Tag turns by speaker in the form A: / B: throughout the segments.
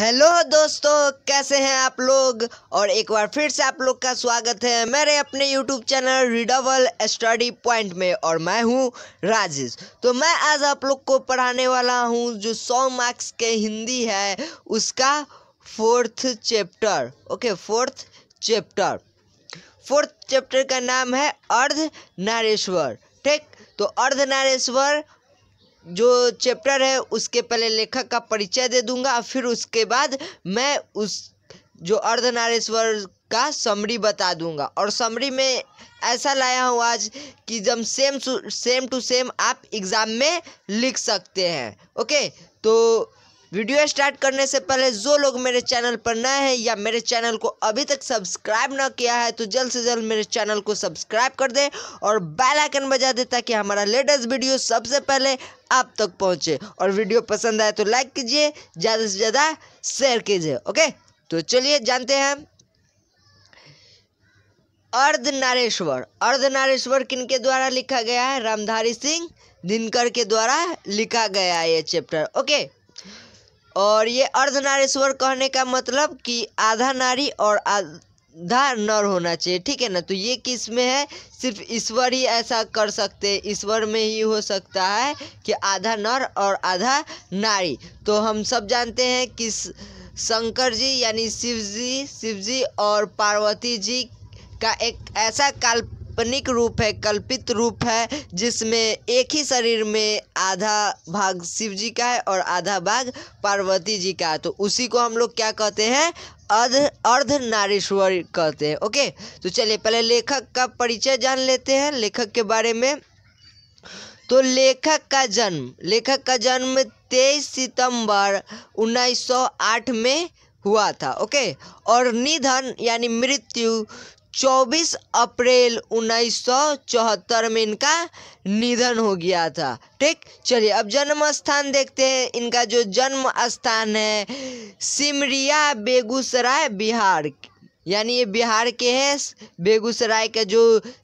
A: hello दोस्तों कैसे हैं आप लोग और एक बार फिर से आप लोग का स्वागत है मेरे अपने यूट्यूब चैनल रिडबल स्टडी पॉइंट में और मैं हूं राजेश तो मैं आज आप लोग को पढ़ाने वाला हूं जो सौ मार्क्स के हिंदी है उसका fourth chapter okay fourth chapter fourth chapter का नाम है अर्ध नारेश्वर ठीक तो अर्ध नारेश्वर जो चैप्टर है उसके पहले लेखक का परिचय दे दूंगा फिर उसके बाद मैं उस जो अर्धनारेश्वर का समरी बता दूंगा और समरी में ऐसा लाया हूँ आज कि जब सेम सेम टू सेम आप एग्ज़ाम में लिख सकते हैं ओके तो वीडियो स्टार्ट करने से पहले जो लोग मेरे चैनल पर नए हैं या मेरे चैनल को अभी तक सब्सक्राइब ना किया है तो जल्द से जल्द मेरे चैनल को सब्सक्राइब कर दें और बेल आइकन बजा दें ताकि हमारा लेटेस्ट वीडियो सबसे पहले आप तक पहुंचे और वीडियो पसंद आए तो लाइक कीजिए ज़्यादा से ज़्यादा शेयर कीजिए ओके तो चलिए जानते हैं अर्धनारेश्वर अर्धनारेश्वर के द्वारा लिखा गया है रामधारी सिंह दिनकर के द्वारा लिखा गया है ये चैप्टर ओके और ये अर्धनारेश्वर कहने का मतलब कि आधा नारी और आधा नर होना चाहिए ठीक है ना तो ये किस में है सिर्फ ईश्वर ही ऐसा कर सकते हैं ईश्वर में ही हो सकता है कि आधा नर और आधा नारी तो हम सब जानते हैं कि शंकर जी यानी शिव जी शिव जी और पार्वती जी का एक ऐसा काल्प काल्पनिक रूप है कल्पित रूप है जिसमें एक ही शरीर में आधा भाग शिव जी का है और आधा भाग पार्वती जी का है तो उसी को हम लोग क्या कहते हैं अर्ध अर्ध नारेश्वर कहते हैं ओके तो चलिए पहले लेखक का परिचय जान लेते हैं लेखक के बारे में तो लेखक का जन्म लेखक का जन्म 23 सितंबर 1908 में हुआ था ओके और निधन यानी मृत्यु 24 अप्रैल उन्नीस में इनका निधन हो गया था ठीक चलिए अब जन्म स्थान देखते हैं इनका जो जन्म स्थान है सिमरिया बेगूसराय बिहार यानी ये बिहार के हैं बेगूसराय का जो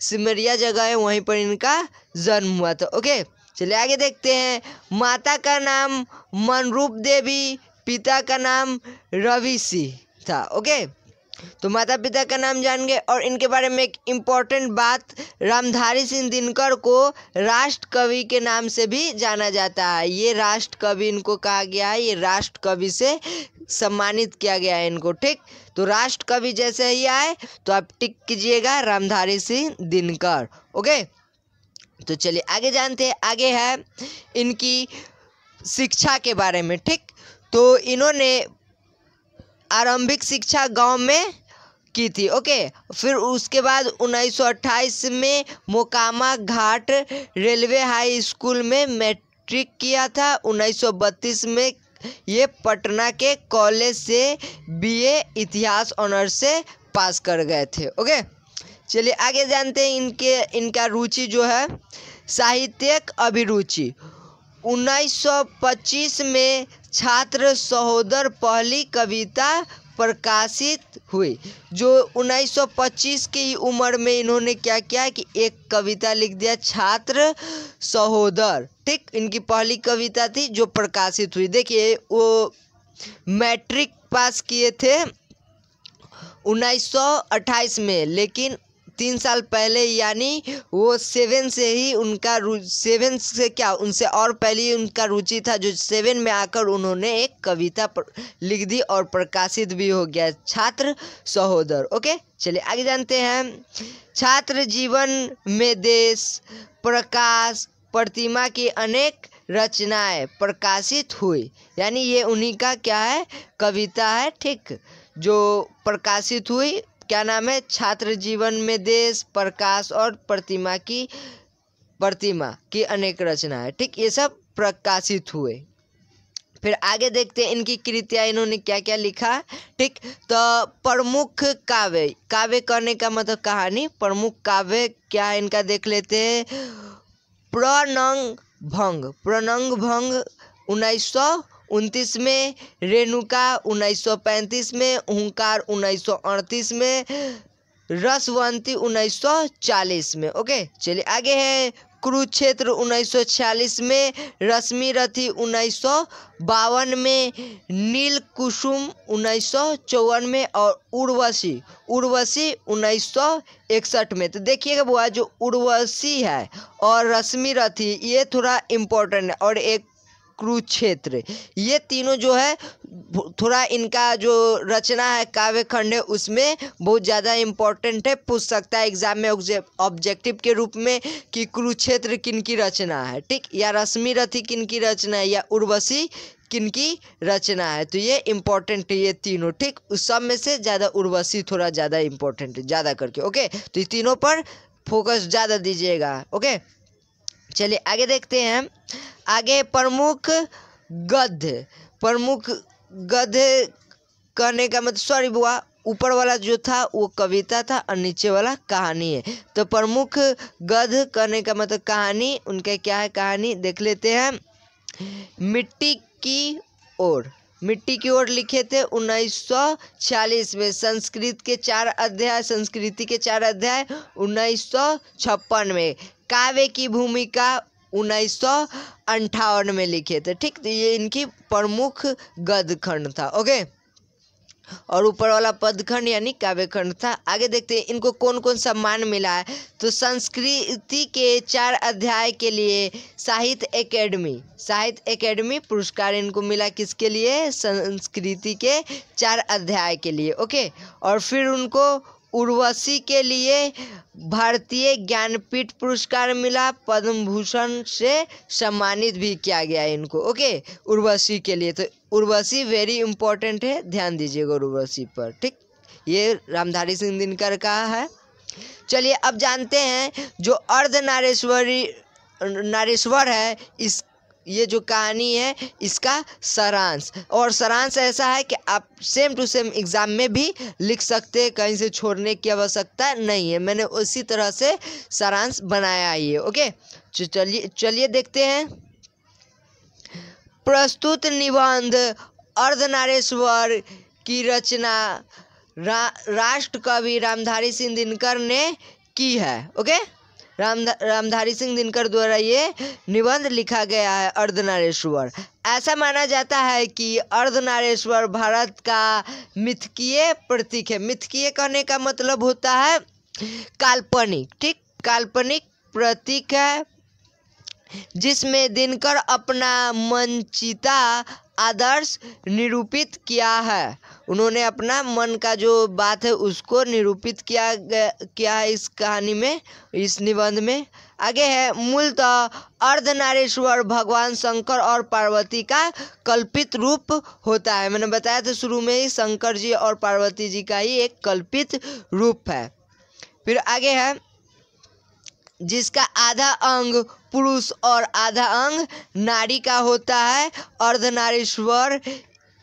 A: सिमरिया जगह है वहीं पर इनका जन्म हुआ था ओके चलिए आगे देखते हैं माता का नाम मनरूप देवी पिता का नाम रवि सिंह था ओके तो माता पिता का नाम जान गए और इनके बारे में एक इम्पॉर्टेंट बात रामधारी सिंह दिनकर को राष्ट्र कवि के नाम से भी जाना जाता है ये राष्ट्र कवि इनको कहा गया है ये राष्ट्र कवि से सम्मानित किया गया है इनको ठीक तो राष्ट्र कवि जैसे ही आए तो आप टिक कीजिएगा रामधारी सिंह दिनकर ओके तो चलिए आगे जानते हैं आगे है इनकी शिक्षा के बारे में ठीक तो इन्होंने आरंभिक शिक्षा गांव में की थी ओके फिर उसके बाद 1928 में Mokama Ghat railway high school में मैट्रिक किया था 1932 में ये पटना के कॉलेज से बीए इतिहास ऑनर्स से पास कर गए थे ओके चलिए आगे जानते हैं इनके इनका रुचि जो है साहित्यिक अभिरुचि 1925 में छात्र सहोदर पहली कविता प्रकाशित हुई जो 1925 की उम्र में इन्होंने क्या किया कि एक कविता लिख दिया छात्र सहोदर ठीक इनकी पहली कविता थी जो प्रकाशित हुई देखिए वो मैट्रिक पास किए थे 1928 में लेकिन तीन साल पहले यानी वो सेवन से ही उनका सेवन से क्या उनसे और पहले ही उनका रुचि था जो सेवन में आकर उन्होंने एक कविता लिख दी और प्रकाशित भी हो गया छात्र सहोदर ओके चलिए आगे जानते हैं छात्र जीवन में देश प्रकाश प्रतिमा की अनेक रचनाएं प्रकाशित हुई यानी ये उन्हीं का क्या है कविता है ठीक जो प्रकाशित हुई क्या नाम है छात्र जीवन में देश प्रकाश और प्रतिमा की प्रतिमा की अनेक रचना है ठीक ये सब प्रकाशित हुए फिर आगे देखते हैं इनकी कृतियाँ इन्होंने क्या क्या लिखा ठीक तो प्रमुख काव्य काव्य करने का मतलब कहानी प्रमुख काव्य क्या है इनका देख लेते हैं प्रणंग भंग प्रणंग भंग उन्नीस सौ उनतीस में रेणुका उन्नीस सौ पैंतीस में ओंकार उन्नीस सौ अड़तीस में रसवंती उन्नीस सौ चालीस में ओके चलिए आगे है कुरुक्षेत्र 1946 में रश्मि रथी उन्नीस में नील कुसुम उन्नीस में और उर्वशी उर्वशी उन्नीस में तो देखिएगा बुआ जो उर्वशी है और रश्मि रथी ये थोड़ा इम्पोर्टेंट है और एक कुरुक्षेत्र ये तीनों जो है थोड़ा इनका जो रचना है काव्य खंड है उसमें बहुत ज़्यादा इम्पोर्टेंट है पूछ सकता है एग्जाम में ऑब्जेक्टिव के रूप में कि कुरुक्षेत्र किन की रचना है ठीक या रश्मि रथी किन की रचना है या उर्वशी किन की रचना है तो ये इम्पोर्टेंट ये तीनों ठीक उस सब में से ज़्यादा उर्वशी थोड़ा ज़्यादा इम्पोर्टेंट है ज़्यादा करके ओके तो ये तीनों पर फोकस ज़्यादा दीजिएगा ओके चलिए आगे देखते हैं आगे प्रमुख गध प्रमुख गध कहने का मतलब सॉरी बुआ ऊपर वाला जो था वो कविता था और नीचे वाला कहानी है तो प्रमुख गध कहने का मतलब कहानी उनके क्या है कहानी देख लेते हैं मिट्टी की ओर मिट्टी की ओर लिखे थे 1940 में संस्कृत के चार अध्याय संस्कृति के चार अध्याय 1956 में काव्य की भूमिका उन्नीस सौ अंठावन में लिखे थे ठीक तो ये इनकी प्रमुख खंड था ओके और ऊपर वाला पदखंड यानी काव्यखंड था आगे देखते हैं इनको कौन कौन सम्मान मिला है तो संस्कृति के चार अध्याय के लिए साहित्य एकेडमी साहित्य एकेडमी पुरस्कार इनको मिला किसके लिए संस्कृति के चार अध्याय के लिए ओके और फिर उनको उर्वशी के लिए भारतीय ज्ञानपीठ पुरस्कार मिला पद्म भूषण से सम्मानित भी किया गया इनको ओके उर्वशी के लिए तो उर्वशी वेरी इंपॉर्टेंट है ध्यान दीजिएगा उर्वशी पर ठीक ये रामधारी सिंह दिनकर का है चलिए अब जानते हैं जो अर्ध नारेश्वरी नारेश्वर है इस ये जो कहानी है इसका सारांश और सारांश ऐसा है कि आप सेम टू सेम एग्ज़ाम में भी लिख सकते हैं कहीं से छोड़ने की आवश्यकता नहीं है मैंने उसी तरह से सारांश बनाया ये ओके तो चलिए चलिए देखते हैं प्रस्तुत निबंध अर्धनारेश्वर की रचना रा, राष्ट्र कवि रामधारी सिंह दिनकर ने की है ओके रामधा रामधारी सिंह दिनकर द्वारा ये निबंध लिखा गया है अर्धनारेश्वर ऐसा माना जाता है कि अर्धनारेश्वर भारत का मिथकीय प्रतीक है मिथकीय कहने का मतलब होता है काल्पनिक ठीक काल्पनिक प्रतीक है जिसमें दिनकर अपना मनचिता आदर्श निरूपित किया है उन्होंने अपना मन का जो बात है उसको निरूपित किया किया है इस कहानी में इस निबंध में आगे है मूलतः तो अर्धनारेश्वर भगवान शंकर और पार्वती का कल्पित रूप होता है मैंने बताया था शुरू में ही शंकर जी और पार्वती जी का ही एक कल्पित रूप है फिर आगे है जिसका आधा अंग पुरुष और आधा अंग नारी का होता है अर्धनारीश्वर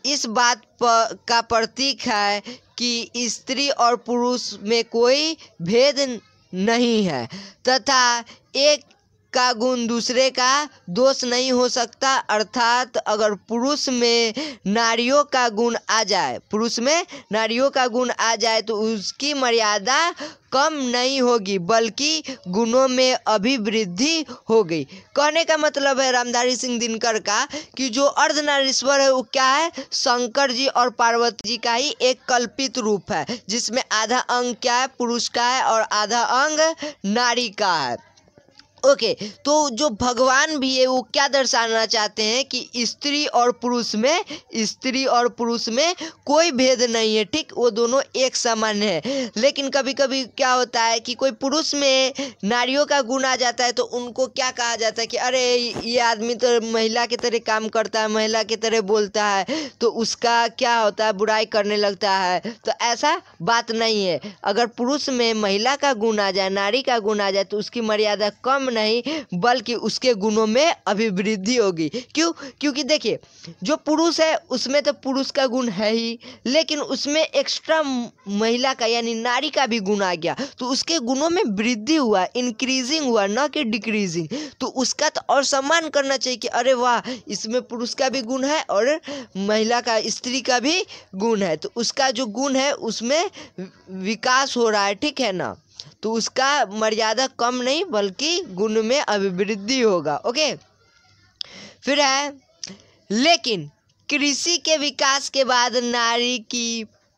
A: इस बात पर का प्रतीक है कि स्त्री और पुरुष में कोई भेद नहीं है तथा एक का गुण दूसरे का दोष नहीं हो सकता अर्थात अगर पुरुष में नारियों का गुण आ जाए पुरुष में नारियों का गुण आ जाए तो उसकी मर्यादा कम नहीं होगी बल्कि गुणों में अभिवृद्धि हो गई कहने का मतलब है रामधारी सिंह दिनकर का कि जो अर्धनारीश्वर है वो क्या है शंकर जी और पार्वती जी का ही एक कल्पित रूप है जिसमें आधा अंग क्या है पुरुष का है और आधा अंग नारी का है ओके तो जो भगवान भी है वो क्या दर्शाना चाहते हैं कि स्त्री और पुरुष में स्त्री और पुरुष में कोई भेद नहीं है ठीक वो दोनों एक समान है लेकिन कभी कभी क्या होता है कि कोई पुरुष में नारियों का गुण आ जाता है तो उनको क्या कहा जाता है कि अरे ये आदमी तो महिला के तरह काम करता है महिला के तरह बोलता है तो उसका क्या होता है बुराई करने लगता है तो ऐसा बात नहीं है अगर पुरुष में महिला का गुण आ जाए नारी का गुण आ जाए तो उसकी मर्यादा कम नहीं बल्कि उसके गुणों में अभिवृद्धि होगी क्यों क्योंकि देखिए जो पुरुष है उसमें तो पुरुष का गुण है ही लेकिन उसमें एक्स्ट्रा महिला का यानी नारी का भी गुण आ गया तो उसके गुणों में वृद्धि हुआ इंक्रीजिंग हुआ न कि डिक्रीजिंग तो उसका तो और सम्मान करना चाहिए कि अरे वाह इसमें पुरुष का भी गुण है और महिला का स्त्री का भी गुण है तो उसका जो गुण है उसमें विकास हो रहा है ठीक है ना तो उसका मर्यादा कम नहीं बल्कि गुण में अभिवृद्धि होगा ओके फिर है लेकिन कृषि के विकास के बाद नारी की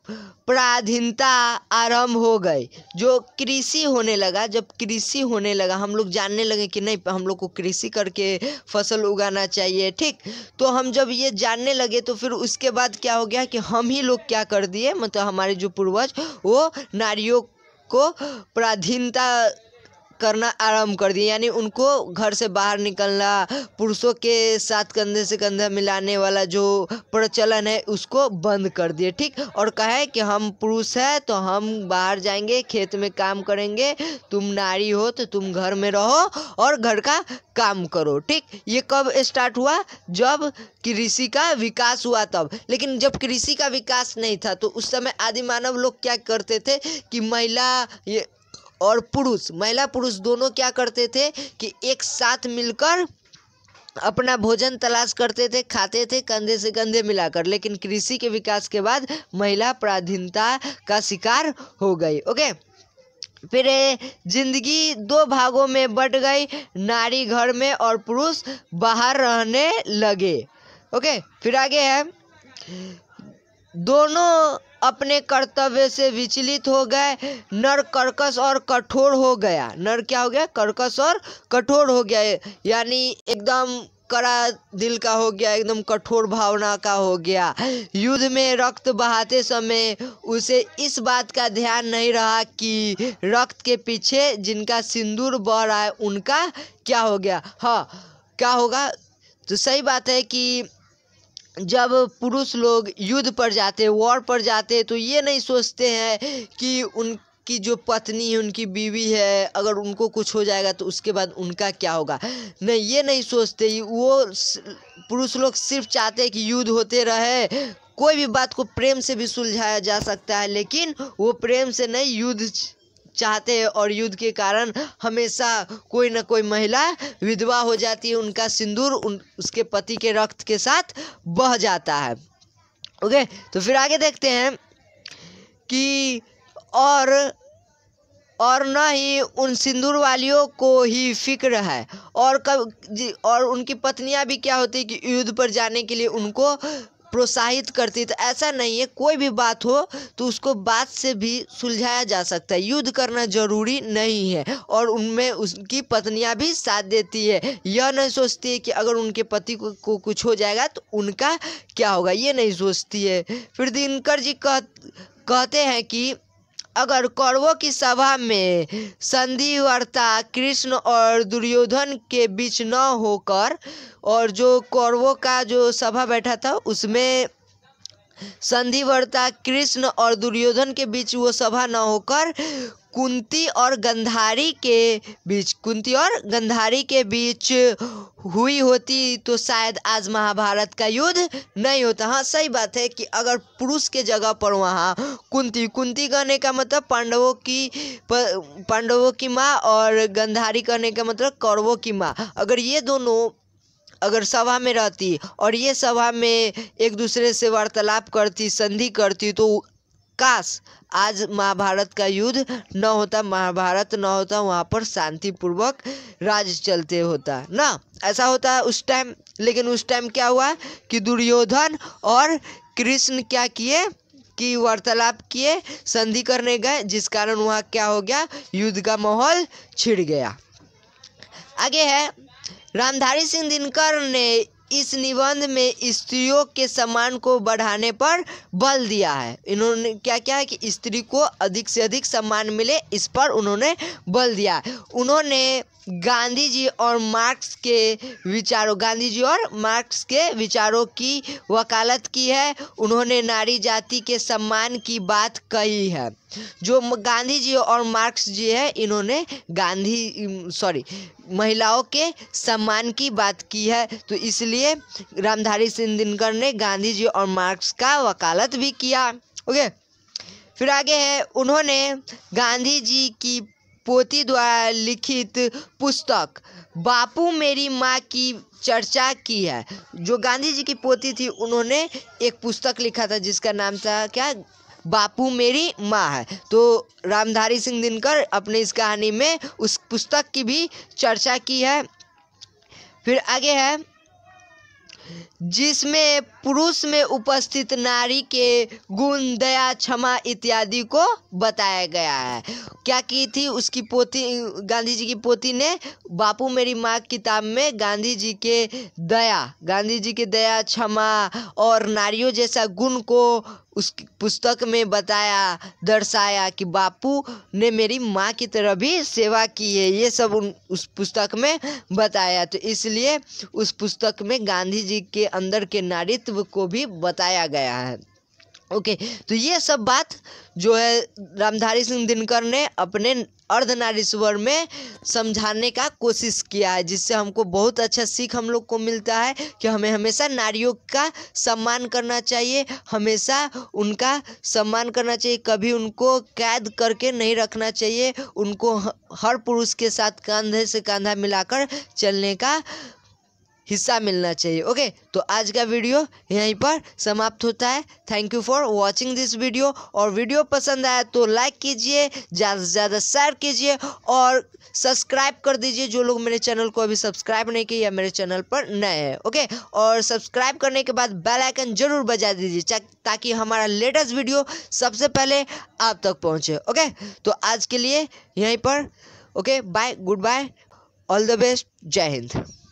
A: प्राधीनता आरंभ हो गई जो कृषि होने लगा जब कृषि होने लगा हम लोग जानने लगे कि नहीं हम लोग को कृषि करके फसल उगाना चाहिए ठीक तो हम जब ये जानने लगे तो फिर उसके बाद क्या हो गया कि हम ही लोग क्या कर दिए मतलब हमारे जो पूर्वज वो नारियों को प्राधीनता करना आरंभ कर दिए यानी उनको घर से बाहर निकलना पुरुषों के साथ कंधे से कंधा मिलाने वाला जो प्रचलन है उसको बंद कर दिए ठीक और कहे कि हम पुरुष है तो हम बाहर जाएंगे खेत में काम करेंगे तुम नारी हो तो तुम घर में रहो और घर का काम करो ठीक ये कब स्टार्ट हुआ जब कृषि का विकास हुआ तब लेकिन जब कृषि का विकास नहीं था तो उस समय आदि मानव लोग क्या करते थे कि महिला ये और पुरुष महिला पुरुष दोनों क्या करते थे कि एक साथ मिलकर अपना भोजन तलाश करते थे खाते थे कंधे से कंधे मिलाकर लेकिन कृषि के विकास के बाद महिला प्राधीनता का शिकार हो गई ओके फिर जिंदगी दो भागों में बट गई नारी घर में और पुरुष बाहर रहने लगे ओके फिर आगे है दोनों अपने कर्तव्य से विचलित हो गए नर कर्कश और कठोर हो गया नर क्या हो गया कर्कश और कठोर हो गया यानी एकदम कड़ा दिल का हो गया एकदम कठोर भावना का हो गया युद्ध में रक्त बहाते समय उसे इस बात का ध्यान नहीं रहा कि रक्त के पीछे जिनका सिंदूर बह रहा है उनका क्या हो गया हाँ क्या होगा तो सही बात है कि जब पुरुष लोग युद्ध पर जाते वॉर पर जाते तो ये नहीं सोचते हैं कि उन जो पत्नी है उनकी बीवी है अगर उनको कुछ हो जाएगा तो उसके बाद उनका क्या होगा नहीं ये नहीं सोचते वो पुरुष लोग सिर्फ चाहते हैं कि युद्ध होते रहे कोई भी बात को प्रेम से भी सुलझाया जा सकता है लेकिन वो प्रेम से नहीं युद्ध चाहते हैं और युद्ध के कारण हमेशा कोई ना कोई महिला विधवा हो जाती है उनका सिंदूर उन उसके पति के रक्त के साथ बह जाता है ओके तो फिर आगे देखते हैं कि और और न ही उन सिंदूर वालियों को ही फिक्र है और कब और उनकी पत्नियां भी क्या होती है कि युद्ध पर जाने के लिए उनको प्रोत्साहित करती तो ऐसा नहीं है कोई भी बात हो तो उसको बात से भी सुलझाया जा सकता है युद्ध करना ज़रूरी नहीं है और उनमें उसकी पत्नियां भी साथ देती है यह नहीं सोचती है कि अगर उनके पति को, को कुछ हो जाएगा तो उनका क्या होगा ये नहीं सोचती है फिर दिनकर जी कह कहते हैं कि अगर कौरवों की सभा में संधिवार्ता कृष्ण और दुर्योधन के बीच न होकर और जो कौरवों का जो सभा बैठा था उसमें संधिवर्ता कृष्ण और दुर्योधन के बीच वो सभा न होकर कुंती और गंधारी के बीच कुंती और गंधारी के बीच हुई होती तो शायद आज महाभारत का युद्ध नहीं होता हाँ सही बात है कि अगर पुरुष के जगह पर वहाँ कुंती कुंती कहने का मतलब पांडवों की पांडवों की माँ और गंधारी कहने का मतलब कौरवों की माँ अगर ये दोनों अगर सभा में रहती और ये सभा में एक दूसरे से वार्तालाप करती संधि करती तो काश आज महाभारत का युद्ध न होता महाभारत न होता वहाँ पर शांतिपूर्वक राज चलते होता ना ऐसा होता उस टाइम लेकिन उस टाइम क्या हुआ कि दुर्योधन और कृष्ण क्या किए कि वार्तालाप किए संधि करने गए जिस कारण वहाँ क्या हो गया युद्ध का माहौल छिड़ गया आगे है रामधारी सिंह दिनकर ने इस निबंध में स्त्रियों के सम्मान को बढ़ाने पर बल दिया है इन्होंने क्या क्या है कि स्त्री को अधिक से अधिक सम्मान मिले इस पर उन्होंने बल दिया उन्होंने गांधी जी और मार्क्स के विचारों गांधी जी और मार्क्स के विचारों की वकालत की है उन्होंने नारी जाति के सम्मान की बात कही है जो गांधी जी और मार्क्स जी है इन्होंने गांधी सॉरी महिलाओं के सम्मान की बात की है तो इसलिए रामधारी सिंह दिनकर ने गांधी जी और मार्क्स का वकालत भी किया ओके फिर आगे है उन्होंने गांधी जी की पोती द्वारा लिखित पुस्तक बापू मेरी माँ की चर्चा की है जो गांधी जी की पोती थी उन्होंने एक पुस्तक लिखा था जिसका नाम था क्या बापू मेरी माँ है तो रामधारी सिंह दिनकर अपने इस कहानी में उस पुस्तक की भी चर्चा की है फिर आगे है जिसमें पुरुष में उपस्थित नारी के गुण दया क्षमा इत्यादि को बताया गया है क्या की थी उसकी पोती गांधी जी की पोती ने बापू मेरी माँ किताब में गांधी जी के दया गांधी जी के दया क्षमा और नारियों जैसा गुण को उस पुस्तक में बताया दर्शाया कि बापू ने मेरी माँ की तरह भी सेवा की है ये सब उन उस पुस्तक में बताया तो इसलिए उस पुस्तक में गांधी जी के अंदर के नारित्व को भी बताया गया है ओके तो ये सब बात जो है रामधारी सिंह दिनकर ने अपने अर्धनारीश्वर में समझाने का कोशिश किया है जिससे हमको बहुत अच्छा सीख हम लोग को मिलता है कि हमें हमेशा नारियों का सम्मान करना चाहिए हमेशा उनका सम्मान करना चाहिए कभी उनको कैद करके नहीं रखना चाहिए उनको हर पुरुष के साथ कंधे से कंधा मिलाकर चलने का हिस्सा मिलना चाहिए ओके तो आज का वीडियो यहीं पर समाप्त होता है thank you for watching this video और वीडियो पसंद आया तो लाइक कीजिए ज़्यादा से ज़्यादा शेयर कीजिए और सब्सक्राइब कर दीजिए जो लोग मेरे चैनल को अभी सब्सक्राइब नहीं किए या मेरे चैनल पर नए हैं ओके और सब्सक्राइब करने के बाद बेल आइकन जरूर बजा दीजिए ताकि हमारा लेटेस्ट वीडियो सबसे पहले आप तक पहुँचे ओके तो आज के लिए यहीं पर okay bye good bye all the best जय हिंद